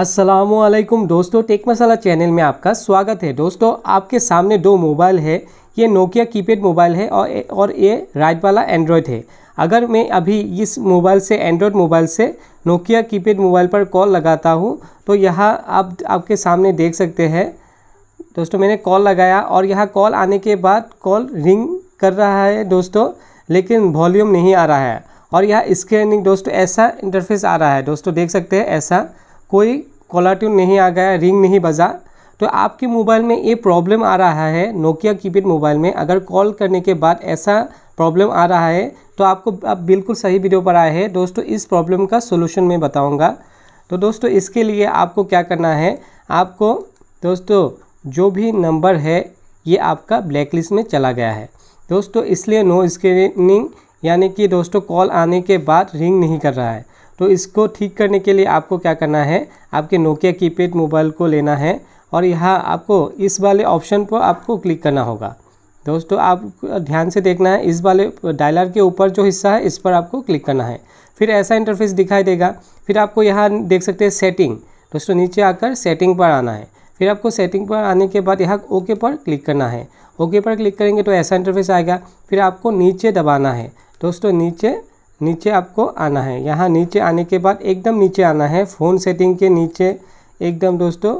असलकुम दोस्तों टेक मसाला चैनल में आपका स्वागत है दोस्तों आपके सामने दो मोबाइल है ये नोकिया कीपैड मोबाइल है और और ये राइट वाला एंड्रॉयड है अगर मैं अभी इस मोबाइल से एंड्रॉयड मोबाइल से नोकिया कीपैड मोबाइल पर कॉल लगाता हूँ तो यहाँ आप आपके सामने देख सकते हैं दोस्तों मैंने कॉल लगाया और यहाँ कॉल आने के बाद कॉल रिंग कर रहा है दोस्तों लेकिन वॉल्यूम नहीं आ रहा है और यह स्कैनिंग दोस्तों ऐसा इंटरफेस आ रहा है दोस्तों देख सकते हैं ऐसा कोई कॉलर ट्यून नहीं आ गया रिंग नहीं बजा तो आपके मोबाइल में ये प्रॉब्लम आ रहा है नोकिया कीपैड मोबाइल में अगर कॉल करने के बाद ऐसा प्रॉब्लम आ रहा है तो आपको आप बिल्कुल सही वीडियो पर आए हैं दोस्तों इस प्रॉब्लम का सोल्यूशन मैं बताऊँगा तो दोस्तों इसके लिए आपको क्या करना है आपको दोस्तों जो भी नंबर है ये आपका ब्लैक लिस्ट में चला गया है दोस्तों इसलिए नो स्क्रीनिंग यानी कि दोस्तों कॉल आने के बाद रिंग नहीं कर रहा है तो इसको ठीक करने के लिए आपको क्या करना है आपके नोकिया कीपैड मोबाइल को लेना है और यहाँ आपको इस वाले ऑप्शन पर आपको क्लिक करना होगा दोस्तों आप ध्यान से देखना है इस वाले डायलर के ऊपर जो हिस्सा है इस पर आपको क्लिक करना है फिर ऐसा इंटरफेस दिखाई देगा फिर आपको यहाँ देख सकते हैं सेटिंग दोस्तों नीचे आकर सेटिंग पर आना है फिर आपको सेटिंग पर आने के बाद यहाँ ओके पर क्लिक करना है ओके पर क्लिक करेंगे तो ऐसा इंटरफेस आएगा फिर आपको नीचे दबाना है दोस्तों नीचे नीचे आपको आना है यहाँ नीचे आने के बाद एकदम नीचे आना है फ़ोन सेटिंग के नीचे एकदम दोस्तों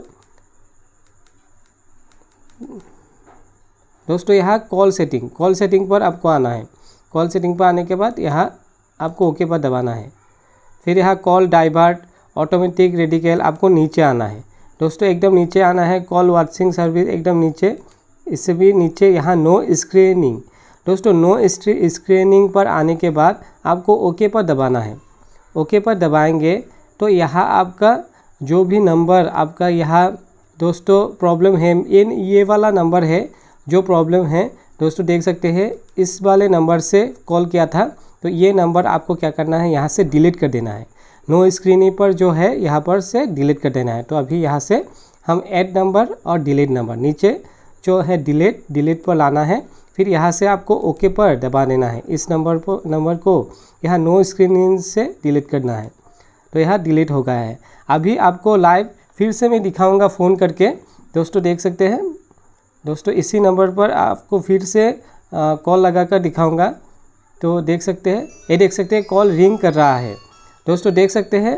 दोस्तों यहाँ कॉल सेटिंग कॉल सेटिंग पर आपको आना है कॉल सेटिंग पर आने के बाद यहाँ आपको ओके पर दबाना है फिर यहाँ कॉल डाइवर्ट ऑटोमेटिक रेडिकल आपको नीचे आना है दोस्तों एकदम नीचे आना है कॉल वाचिंग सर्विस एकदम नीचे इससे भी नीचे यहाँ नो स्क्रीनिंग दोस्तों नो स्क्रीनिंग पर आने के बाद आपको ओके पर दबाना है ओके पर दबाएंगे तो यहाँ आपका जो भी नंबर आपका यहाँ दोस्तों प्रॉब्लम है इन ये वाला नंबर है जो प्रॉब्लम है दोस्तों देख सकते हैं इस वाले नंबर से कॉल किया था तो ये नंबर आपको क्या करना है यहाँ से डिलीट कर देना है नो स्क्रीनिंग पर जो है यहाँ पर से डिलीट कर देना है तो अभी यहाँ से हम ऐड नंबर और डिलीट नंबर नीचे जो है डिलीट डिलीट पर लाना है फिर यहाँ से आपको ओके पर दबा देना है इस नंबर पर नंबर को यहाँ नो स्क्रीन से डिलीट करना है तो यहाँ डिलीट हो गया है अभी आपको लाइव फिर से मैं दिखाऊंगा फ़ोन करके दोस्तों देख सकते हैं दोस्तों इसी नंबर पर आपको फिर से कॉल लगाकर दिखाऊंगा तो देख सकते हैं ये देख सकते हैं कॉल रिंग कर रहा है दोस्तों देख सकते हैं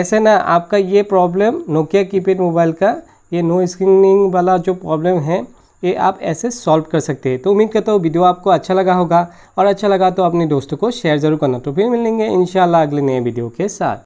ऐसे ना आपका ये प्रॉब्लम नोकिया कीपैड मोबाइल का ये नो स्क्रीनिंग वाला जो प्रॉब्लम है ये आप ऐसे सॉल्व कर सकते हैं तो उम्मीद करता हूँ वीडियो आपको अच्छा लगा होगा और अच्छा लगा तो अपने दोस्तों को शेयर जरूर करना तो फिर मिलेंगे इन अगले नए वीडियो के साथ